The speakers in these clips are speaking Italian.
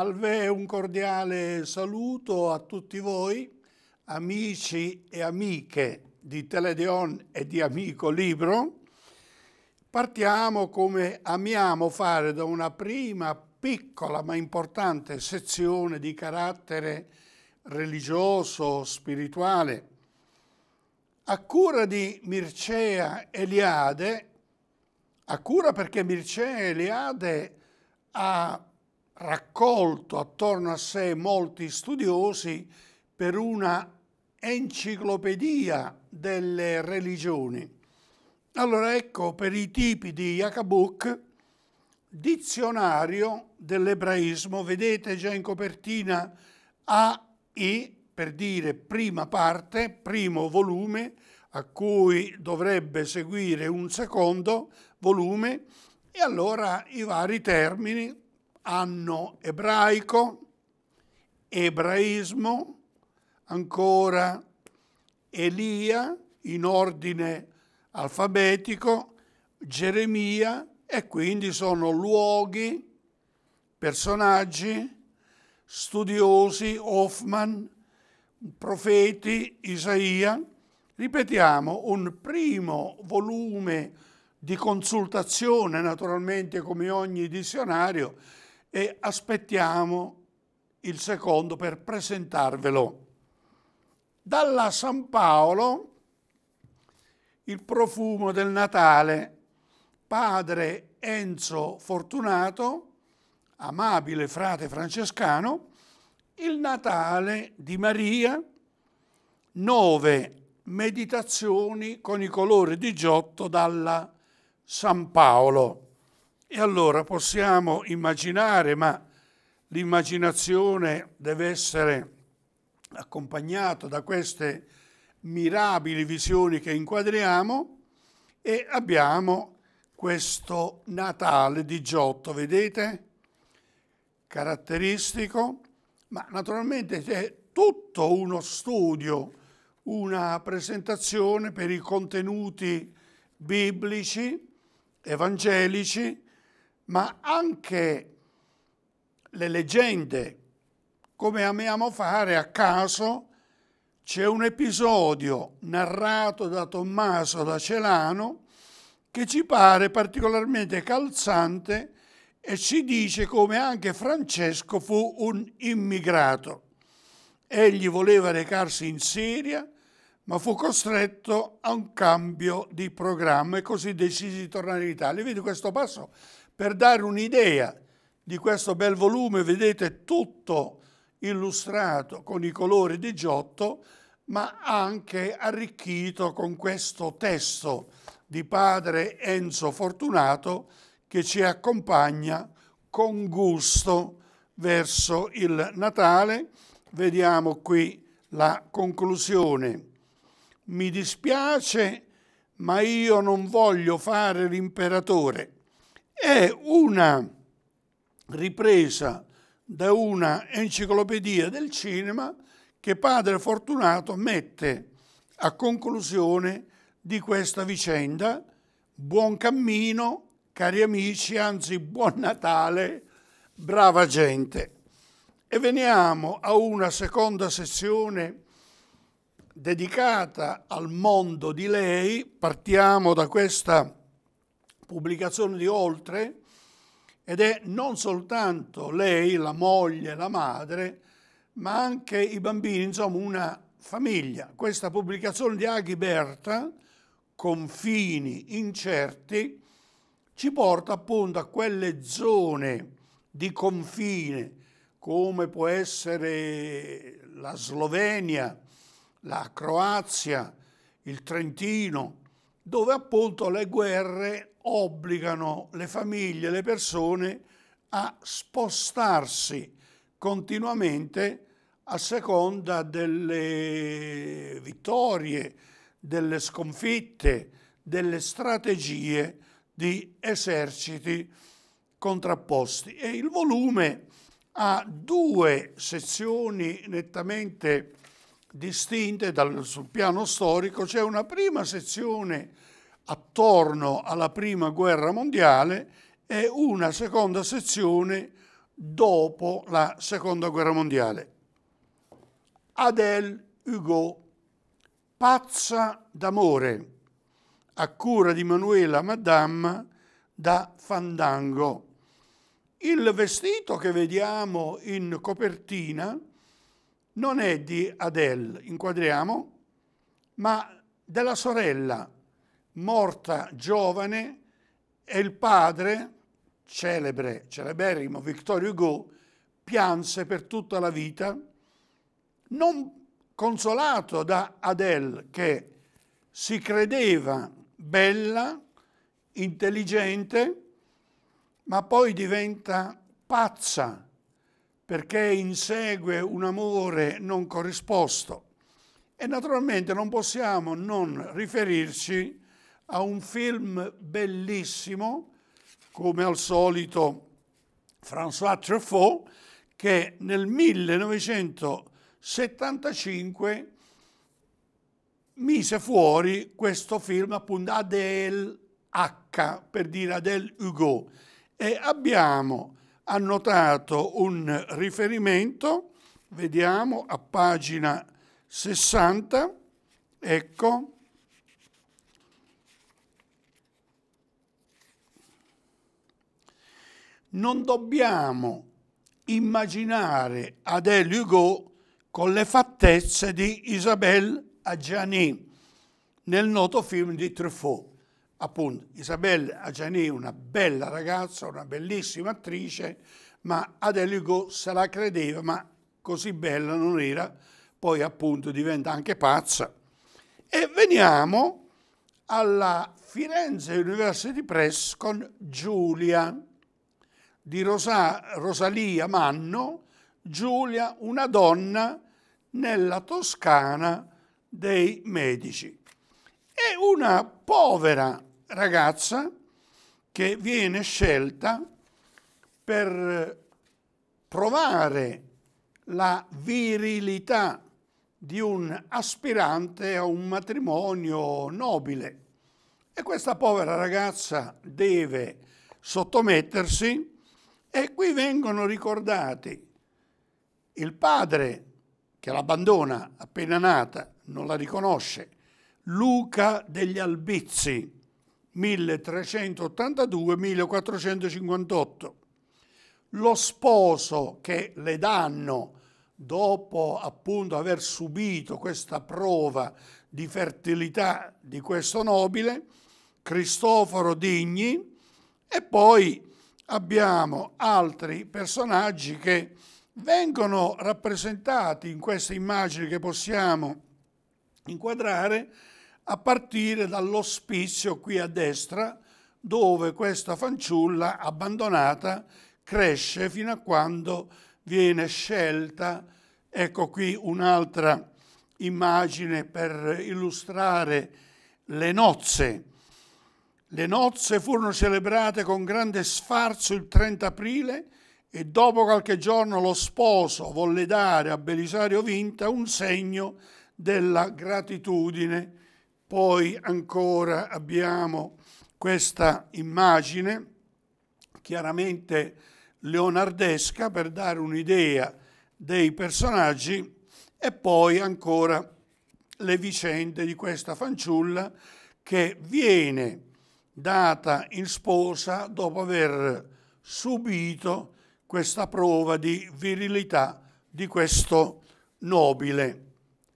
Salve, un cordiale saluto a tutti voi, amici e amiche di Teledeon e di Amico Libro. Partiamo come amiamo fare da una prima piccola ma importante sezione di carattere religioso, spirituale. A cura di Mircea Eliade, a cura perché Mircea Eliade ha raccolto attorno a sé molti studiosi per una enciclopedia delle religioni. Allora ecco per i tipi di Yakabuk, dizionario dell'ebraismo, vedete già in copertina AI per dire prima parte, primo volume, a cui dovrebbe seguire un secondo volume, e allora i vari termini anno ebraico, ebraismo, ancora Elia in ordine alfabetico, Geremia e quindi sono luoghi, personaggi, studiosi, Hoffman, profeti, Isaia. Ripetiamo, un primo volume di consultazione, naturalmente come ogni dizionario, e aspettiamo il secondo per presentarvelo. Dalla San Paolo il profumo del Natale, padre Enzo Fortunato, amabile frate francescano, il Natale di Maria, nove meditazioni con i colori di Giotto dalla San Paolo. E allora possiamo immaginare, ma l'immaginazione deve essere accompagnata da queste mirabili visioni che inquadriamo e abbiamo questo Natale di Giotto, vedete? Caratteristico, ma naturalmente c'è tutto uno studio, una presentazione per i contenuti biblici, evangelici, ma anche le leggende, come amiamo fare a caso, c'è un episodio narrato da Tommaso da Celano che ci pare particolarmente calzante e ci dice come anche Francesco fu un immigrato. Egli voleva recarsi in Siria, ma fu costretto a un cambio di programma e così decise di tornare in Italia. Vedi questo passo per dare un'idea di questo bel volume, vedete tutto illustrato con i colori di Giotto, ma anche arricchito con questo testo di padre Enzo Fortunato che ci accompagna con gusto verso il Natale. Vediamo qui la conclusione. Mi dispiace, ma io non voglio fare l'imperatore è una ripresa da una enciclopedia del cinema che padre Fortunato mette a conclusione di questa vicenda. Buon cammino, cari amici, anzi buon Natale, brava gente. E veniamo a una seconda sessione dedicata al mondo di lei. Partiamo da questa pubblicazione di Oltre ed è non soltanto lei, la moglie, la madre, ma anche i bambini, insomma una famiglia. Questa pubblicazione di Aghi Berta, Confini incerti, ci porta appunto a quelle zone di confine come può essere la Slovenia, la Croazia, il Trentino, dove appunto le guerre obbligano le famiglie, le persone a spostarsi continuamente a seconda delle vittorie, delle sconfitte, delle strategie di eserciti contrapposti. E il volume ha due sezioni nettamente distinte dal, sul piano storico. C'è una prima sezione attorno alla Prima Guerra Mondiale e una seconda sezione dopo la Seconda Guerra Mondiale. Adèle Hugo, pazza d'amore, a cura di Manuela Madame da Fandango. Il vestito che vediamo in copertina non è di Adèle, inquadriamo, ma della sorella morta giovane e il padre, celebre, celeberrimo Victor Hugo, pianse per tutta la vita, non consolato da Adele che si credeva bella, intelligente, ma poi diventa pazza perché insegue un amore non corrisposto. E naturalmente non possiamo non riferirci a un film bellissimo, come al solito François Truffaut, che nel 1975 mise fuori questo film appunto Adele H, per dire Adele Hugo, e abbiamo annotato un riferimento, vediamo a pagina 60, ecco, non dobbiamo immaginare Adèle Hugo con le fattezze di Isabelle Adjani nel noto film di Truffaut. Appunto, Isabelle Adjani è una bella ragazza, una bellissima attrice, ma Adèle Hugo se la credeva, ma così bella non era, poi appunto diventa anche pazza. E veniamo alla Firenze University Press con Giulia di Rosa, Rosalia Manno, Giulia, una donna nella Toscana dei Medici. È una povera ragazza che viene scelta per provare la virilità di un aspirante a un matrimonio nobile. E questa povera ragazza deve sottomettersi e qui vengono ricordati il padre che l'abbandona appena nata, non la riconosce, Luca degli Albizzi, 1382-1458. Lo sposo che le danno dopo appunto aver subito questa prova di fertilità di questo nobile, Cristoforo Digni, e poi abbiamo altri personaggi che vengono rappresentati in queste immagini che possiamo inquadrare a partire dall'ospizio qui a destra dove questa fanciulla abbandonata cresce fino a quando viene scelta. Ecco qui un'altra immagine per illustrare le nozze le nozze furono celebrate con grande sfarzo il 30 aprile e dopo qualche giorno lo sposo volle dare a Belisario Vinta un segno della gratitudine. Poi ancora abbiamo questa immagine chiaramente leonardesca per dare un'idea dei personaggi e poi ancora le vicende di questa fanciulla che viene data in sposa dopo aver subito questa prova di virilità di questo nobile.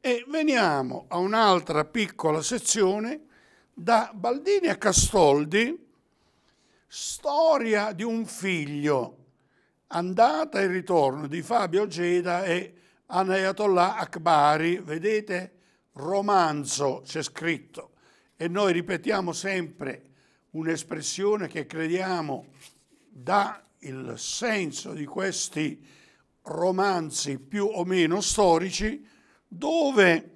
E veniamo a un'altra piccola sezione da Baldini a Castoldi, storia di un figlio, andata e ritorno di Fabio Geda e Anayatollah Akbari, vedete romanzo c'è scritto e noi ripetiamo sempre un'espressione che crediamo dà il senso di questi romanzi più o meno storici, dove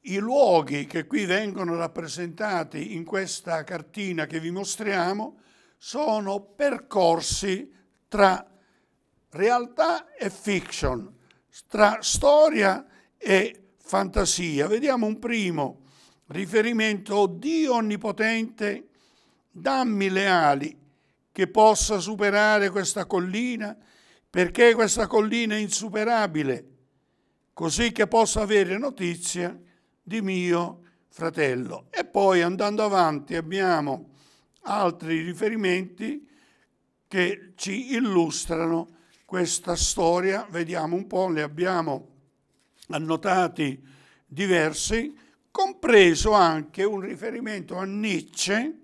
i luoghi che qui vengono rappresentati in questa cartina che vi mostriamo sono percorsi tra realtà e fiction, tra storia e fantasia. Vediamo un primo riferimento, Dio onnipotente dammi le ali che possa superare questa collina, perché questa collina è insuperabile, così che possa avere notizia di mio fratello. E poi andando avanti abbiamo altri riferimenti che ci illustrano questa storia, vediamo un po', ne abbiamo annotati diversi, compreso anche un riferimento a Nietzsche,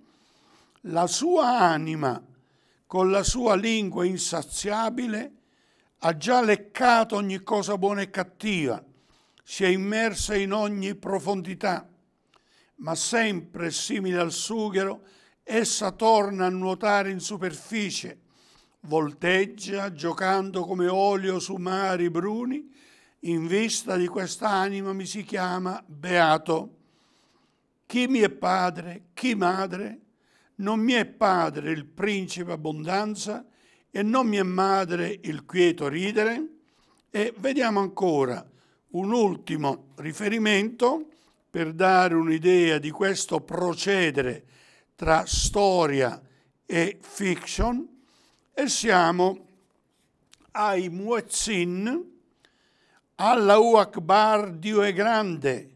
la sua anima con la sua lingua insaziabile ha già leccato ogni cosa buona e cattiva, si è immersa in ogni profondità, ma sempre simile al sughero, essa torna a nuotare in superficie, volteggia giocando come olio su mari bruni, in vista di quest'anima mi si chiama beato. Chi mi è padre, chi madre, non mi è padre il principe abbondanza e non mi è madre il quieto ridere? E vediamo ancora un ultimo riferimento per dare un'idea di questo procedere tra storia e fiction e siamo ai muezzin, Allahu Akbar, Dio è grande,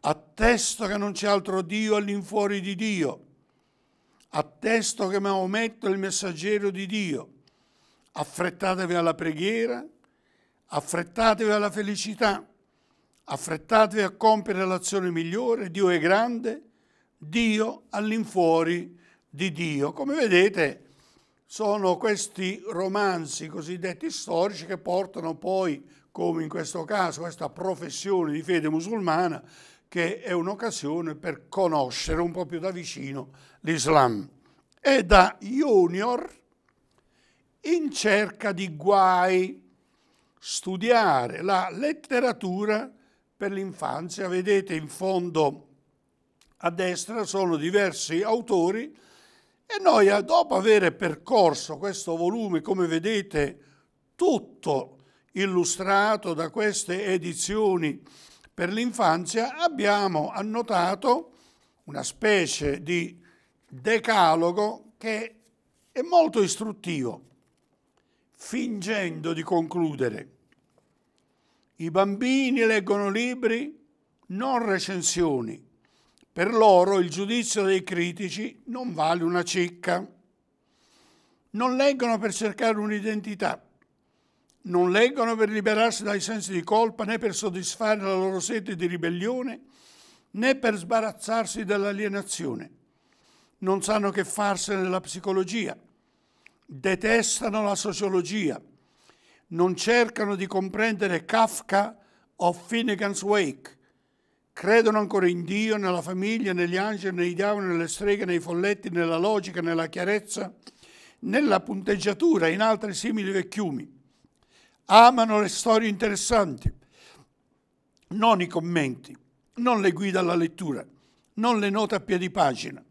attesto che non c'è altro Dio all'infuori di Dio, attesto che Maometto è il messaggero di Dio. Affrettatevi alla preghiera, affrettatevi alla felicità, affrettatevi a compiere l'azione migliore, Dio è grande, Dio all'infuori di Dio. Come vedete sono questi romanzi cosiddetti storici che portano poi, come in questo caso, questa professione di fede musulmana che è un'occasione per conoscere un po' più da vicino l'Islam. È da junior in cerca di guai, studiare la letteratura per l'infanzia. Vedete in fondo a destra sono diversi autori e noi eh, dopo aver percorso questo volume, come vedete, tutto illustrato da queste edizioni per l'infanzia abbiamo annotato una specie di decalogo che è molto istruttivo, fingendo di concludere. I bambini leggono libri, non recensioni. Per loro il giudizio dei critici non vale una cicca. Non leggono per cercare un'identità, non leggono per liberarsi dai sensi di colpa né per soddisfare la loro sete di ribellione né per sbarazzarsi dall'alienazione. Non sanno che farsene nella psicologia, detestano la sociologia, non cercano di comprendere Kafka o Finnegan's Wake, credono ancora in Dio, nella famiglia, negli angeli, nei diavoli, nelle streghe, nei folletti, nella logica, nella chiarezza, nella punteggiatura, e in altri simili vecchiumi amano le storie interessanti, non i commenti, non le guida alla lettura, non le note a piedi pagina.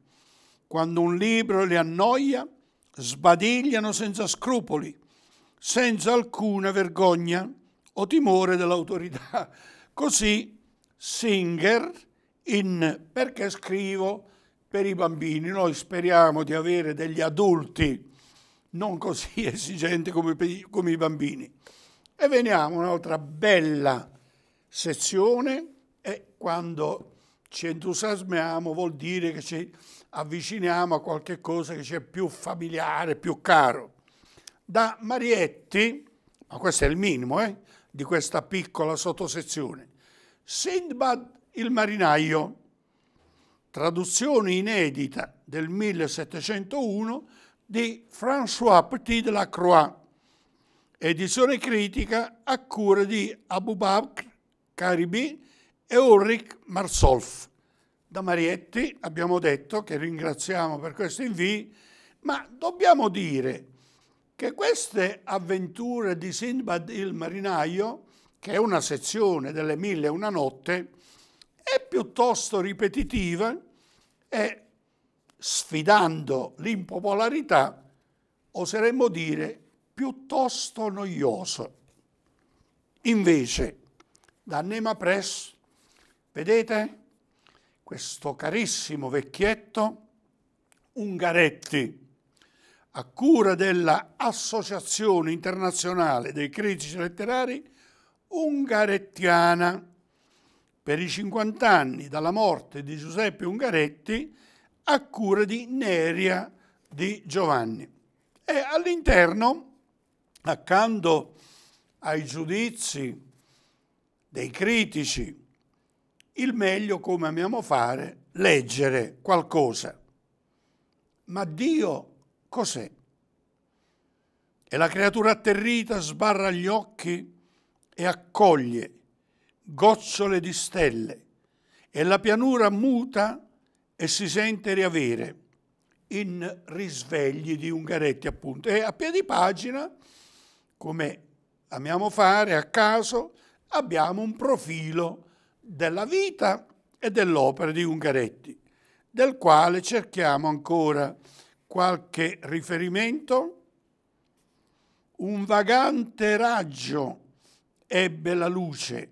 Quando un libro le annoia, sbadigliano senza scrupoli, senza alcuna vergogna o timore dell'autorità. Così Singer in Perché scrivo per i bambini. Noi speriamo di avere degli adulti non così esigenti come, come i bambini. E veniamo a un'altra bella sezione e quando ci entusiasmiamo vuol dire che ci avviciniamo a qualche cosa che ci è più familiare, più caro. Da Marietti, ma questo è il minimo eh, di questa piccola sottosezione, Sindbad il marinaio, traduzione inedita del 1701 di François Petit de la Croix Edizione critica a cura di Abubakr Caribi e Ulrich Marsolf. Da Marietti abbiamo detto che ringraziamo per questo invii, ma dobbiamo dire che queste avventure di Sinbad il marinaio, che è una sezione delle mille e una notte, è piuttosto ripetitiva e sfidando l'impopolarità, oseremmo dire piuttosto noioso. Invece, da Nema Press, vedete questo carissimo vecchietto Ungaretti, a cura dell'Associazione Internazionale dei Critici Letterari Ungarettiana. Per i 50 anni dalla morte di Giuseppe Ungaretti, a cura di Neria di Giovanni. E all'interno accanto ai giudizi dei critici, il meglio, come amiamo fare, leggere qualcosa. Ma Dio cos'è? E la creatura atterrita sbarra gli occhi e accoglie gocciole di stelle e la pianura muta e si sente riavere in risvegli di Ungaretti appunto. E a piedi pagina come amiamo fare a caso, abbiamo un profilo della vita e dell'opera di Ungaretti, del quale cerchiamo ancora qualche riferimento. Un vagante raggio ebbe la luce,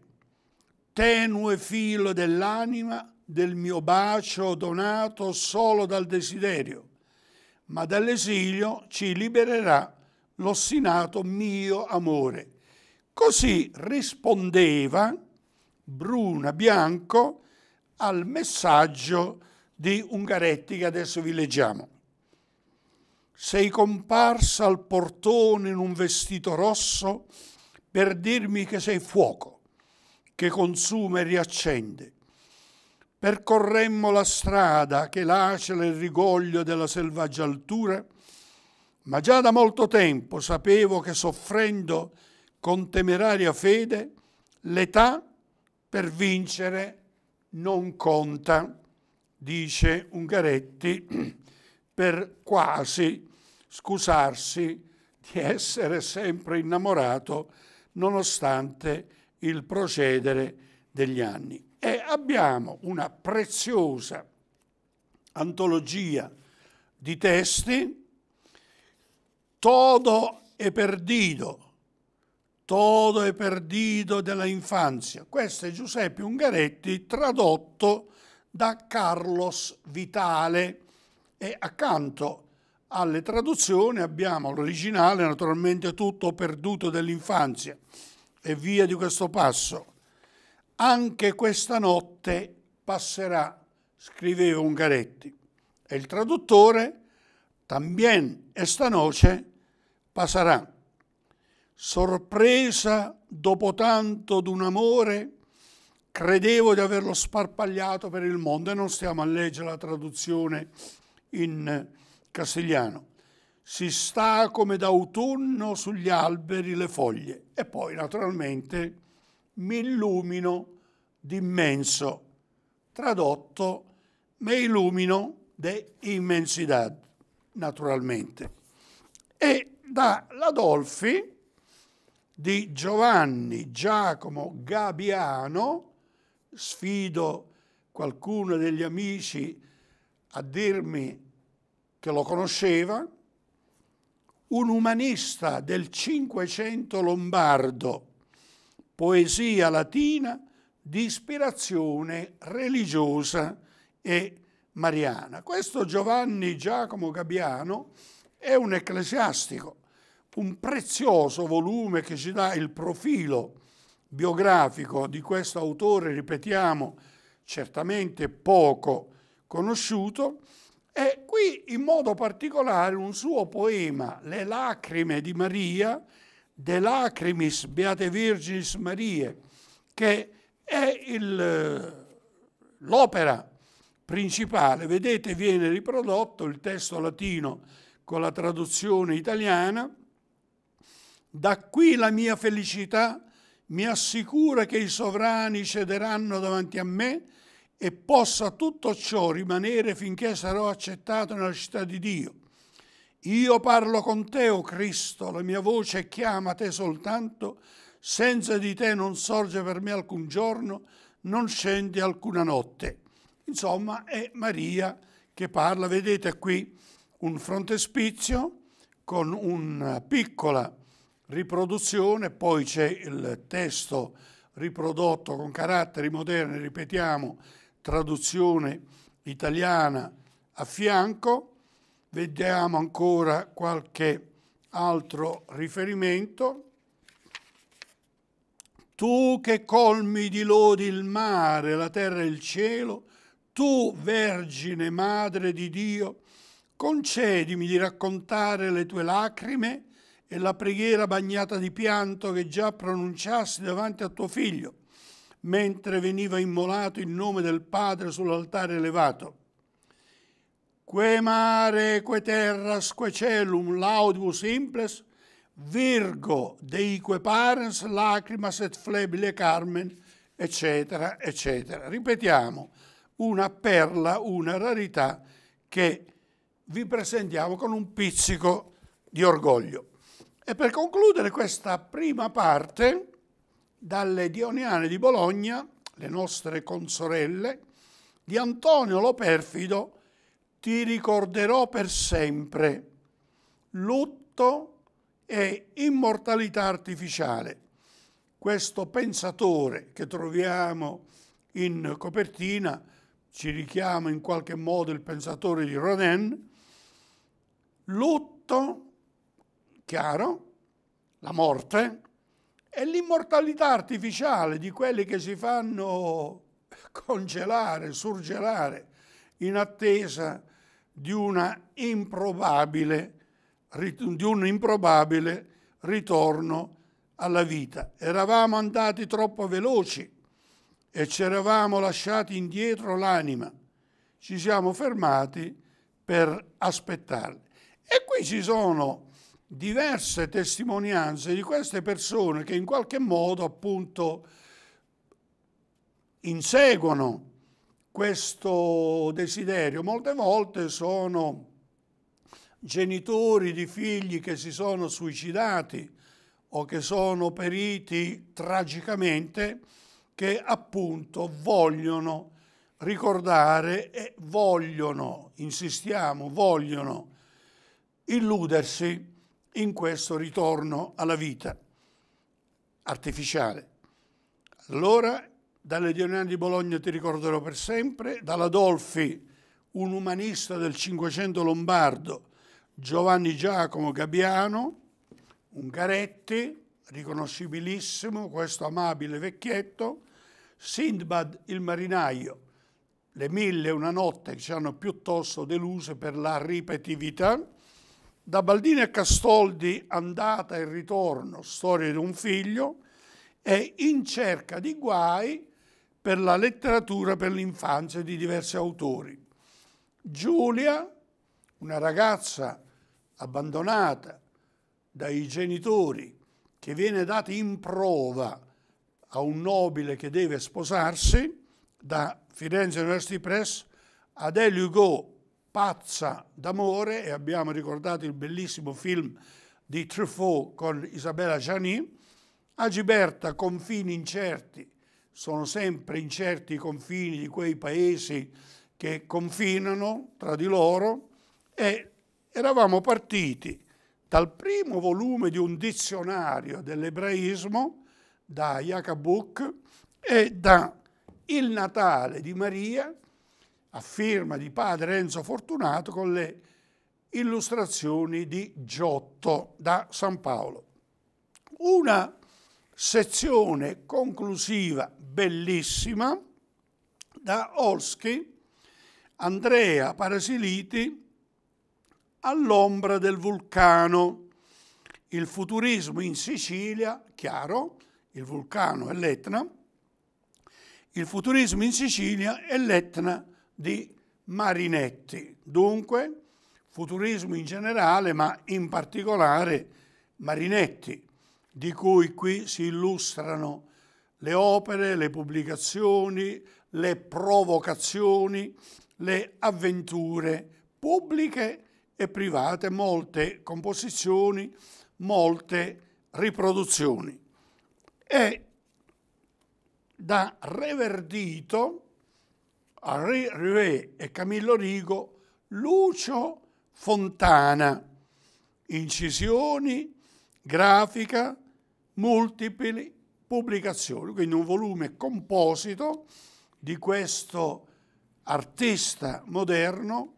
tenue filo dell'anima del mio bacio donato solo dal desiderio, ma dall'esilio ci libererà l'ostinato mio amore. Così rispondeva Bruna Bianco al messaggio di Ungaretti che adesso vi leggiamo. Sei comparsa al portone in un vestito rosso per dirmi che sei fuoco, che consuma e riaccende. Percorremmo la strada che lacera il rigoglio della selvaggia altura ma già da molto tempo sapevo che soffrendo con temeraria fede l'età per vincere non conta, dice Ungaretti per quasi scusarsi di essere sempre innamorato nonostante il procedere degli anni. E abbiamo una preziosa antologia di testi todo è perdido, todo è perdido della infanzia. Questo è Giuseppe Ungaretti tradotto da Carlos Vitale e accanto alle traduzioni abbiamo l'originale, naturalmente tutto perduto dell'infanzia e via di questo passo. Anche questa notte passerà, scriveva Ungaretti. E il traduttore, también esta noche passerà. Sorpresa dopo tanto d'un amore, credevo di averlo sparpagliato per il mondo e non stiamo a leggere la traduzione in eh, castigliano. Si sta come d'autunno sugli alberi le foglie e poi naturalmente mi illumino d'immenso, tradotto me illumino de immensidad, naturalmente. E da Ladolfi di Giovanni Giacomo Gabiano, sfido qualcuno degli amici a dirmi che lo conosceva, un umanista del Cinquecento lombardo, poesia latina di ispirazione religiosa e mariana. Questo Giovanni Giacomo Gabiano è un ecclesiastico un prezioso volume che ci dà il profilo biografico di questo autore, ripetiamo, certamente poco conosciuto, e qui in modo particolare un suo poema, Le lacrime di Maria, De lacrimis Beate Virginis Marie, che è l'opera principale, vedete viene riprodotto il testo latino con la traduzione italiana, da qui la mia felicità mi assicura che i sovrani cederanno davanti a me e possa tutto ciò rimanere finché sarò accettato nella città di Dio. Io parlo con te, o oh Cristo, la mia voce chiama te soltanto, senza di te non sorge per me alcun giorno, non scende alcuna notte. Insomma, è Maria che parla, vedete qui un frontespizio con una piccola riproduzione, poi c'è il testo riprodotto con caratteri moderni, ripetiamo, traduzione italiana a fianco, vediamo ancora qualche altro riferimento. Tu che colmi di lodi il mare, la terra e il cielo, tu, Vergine Madre di Dio, concedimi di raccontare le tue lacrime e la preghiera bagnata di pianto che già pronunciassi davanti a tuo figlio, mentre veniva immolato il nome del Padre sull'altare elevato. Que mare, que terras, que celum, laudibus simples, virgo, dei que parens, lacrimas et flebile carmen, eccetera, eccetera. Ripetiamo, una perla, una rarità che vi presentiamo con un pizzico di orgoglio. E per concludere questa prima parte, dalle Dioniane di Bologna, le nostre consorelle, di Antonio lo perfido, ti ricorderò per sempre lutto e immortalità artificiale. Questo pensatore che troviamo in copertina ci richiama in qualche modo il pensatore di Rodin, lutto chiaro? La morte e l'immortalità artificiale di quelli che si fanno congelare, surgelare in attesa di, improbabile, di un improbabile ritorno alla vita. Eravamo andati troppo veloci e ci eravamo lasciati indietro l'anima. Ci siamo fermati per aspettarli. E qui ci sono diverse testimonianze di queste persone che in qualche modo appunto inseguono questo desiderio. Molte volte sono genitori di figli che si sono suicidati o che sono periti tragicamente che appunto vogliono ricordare e vogliono, insistiamo, vogliono illudersi in questo ritorno alla vita artificiale. Allora, dalle Dionane di Bologna ti ricorderò per sempre, dall'Adolfi, un umanista del Cinquecento lombardo, Giovanni Giacomo Gabbiano, Ungaretti, riconoscibilissimo, questo amabile vecchietto, Sindbad il marinaio, le mille e una notte che ci hanno piuttosto deluse per la ripetività, da Baldini a Castoldi andata e ritorno, storia di un figlio, è In cerca di guai per la letteratura per l'infanzia di diversi autori. Giulia, una ragazza abbandonata dai genitori che viene data in prova a un nobile che deve sposarsi da Firenze University Press, Adele Hugo pazza d'amore e abbiamo ricordato il bellissimo film di Truffaut con Isabella Gianni, Giberta confini incerti, sono sempre incerti i confini di quei paesi che confinano tra di loro e eravamo partiti dal primo volume di un dizionario dell'ebraismo da Jacobuk e da Il Natale di Maria a firma di padre Enzo Fortunato con le illustrazioni di Giotto da San Paolo. Una sezione conclusiva bellissima da Olski, Andrea Parasiliti, All'ombra del vulcano. Il futurismo in Sicilia, chiaro, il vulcano è l'Etna. Il futurismo in Sicilia e l'Etna di Marinetti. Dunque, futurismo in generale, ma in particolare Marinetti, di cui qui si illustrano le opere, le pubblicazioni, le provocazioni, le avventure pubbliche e private, molte composizioni, molte riproduzioni. E da Reverdito Henri Ruet e Camillo Rigo, Lucio Fontana. Incisioni, grafica, multipli pubblicazioni, quindi un volume composito di questo artista moderno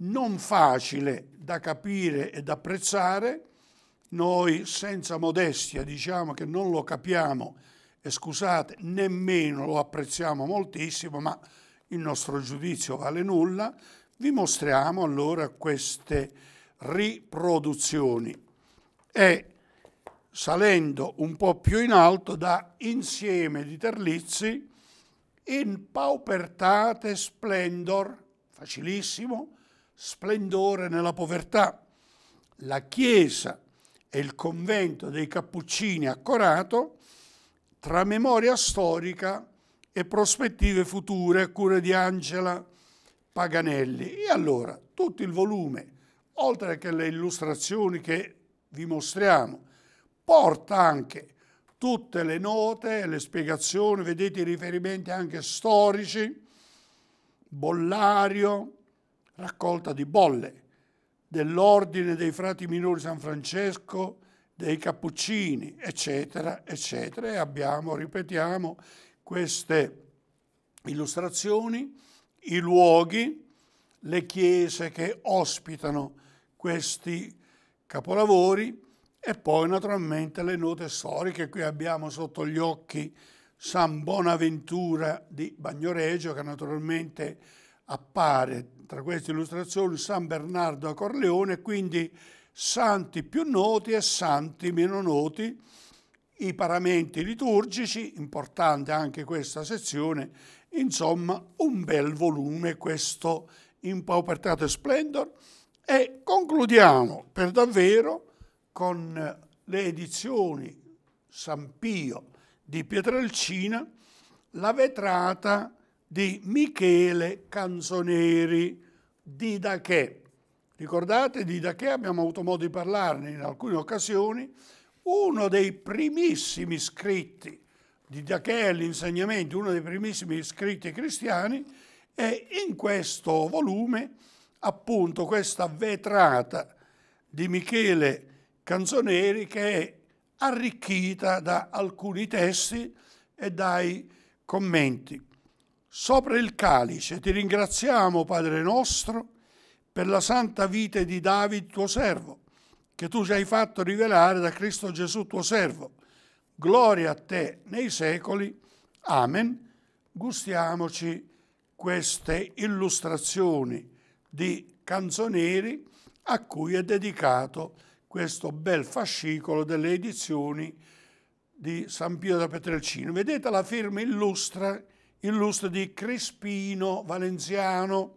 non facile da capire e da apprezzare. Noi senza modestia diciamo che non lo capiamo e scusate, nemmeno lo apprezziamo moltissimo, ma il nostro giudizio vale nulla, vi mostriamo allora queste riproduzioni e salendo un po' più in alto da insieme di Terlizzi in paupertate splendor, facilissimo, splendore nella povertà. La chiesa e il convento dei Cappuccini a Corato, tra memoria storica e prospettive future a cura di Angela Paganelli. E allora tutto il volume, oltre che le illustrazioni che vi mostriamo, porta anche tutte le note, le spiegazioni, vedete i riferimenti anche storici, bollario, raccolta di bolle, dell'ordine dei frati minori San Francesco, dei cappuccini, eccetera, eccetera. E abbiamo, ripetiamo, queste illustrazioni, i luoghi, le chiese che ospitano questi capolavori e poi naturalmente le note storiche. Qui abbiamo sotto gli occhi San Bonaventura di Bagnoregio che naturalmente appare tra queste illustrazioni San Bernardo a Corleone, quindi santi più noti e santi meno noti i paramenti liturgici, importante anche questa sezione, insomma un bel volume questo in impaupertato e splendor e concludiamo per davvero con le edizioni San Pio di Pietrelcina, la vetrata di Michele Canzoneri Dachè. Ricordate di Dachè, abbiamo avuto modo di parlarne in alcune occasioni, uno dei primissimi scritti di Dachè, l'insegnamento, uno dei primissimi scritti cristiani, e in questo volume appunto questa vetrata di Michele Canzoneri che è arricchita da alcuni testi e dai commenti. Sopra il calice ti ringraziamo, Padre nostro, per la santa vita di David, tuo servo, che tu ci hai fatto rivelare da Cristo Gesù tuo servo. Gloria a te nei secoli. Amen. Gustiamoci queste illustrazioni di canzonieri a cui è dedicato questo bel fascicolo delle edizioni di San Pio da Petrelcino. Vedete la firma illustra, illustra di Crispino Valenziano,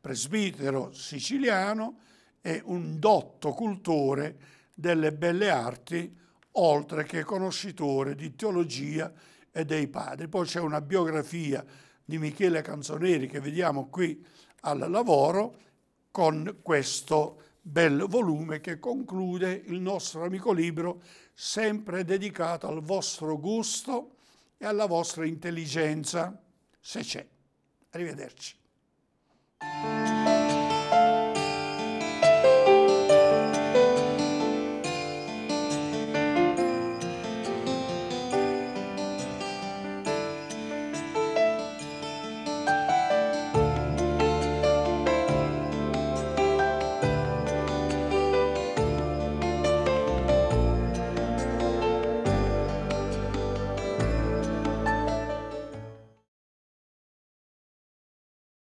presbitero siciliano, e un dotto cultore delle belle arti, oltre che conoscitore di teologia e dei padri. Poi c'è una biografia di Michele Canzoneri che vediamo qui al lavoro con questo bel volume che conclude il nostro amico libro sempre dedicato al vostro gusto e alla vostra intelligenza, se c'è. Arrivederci.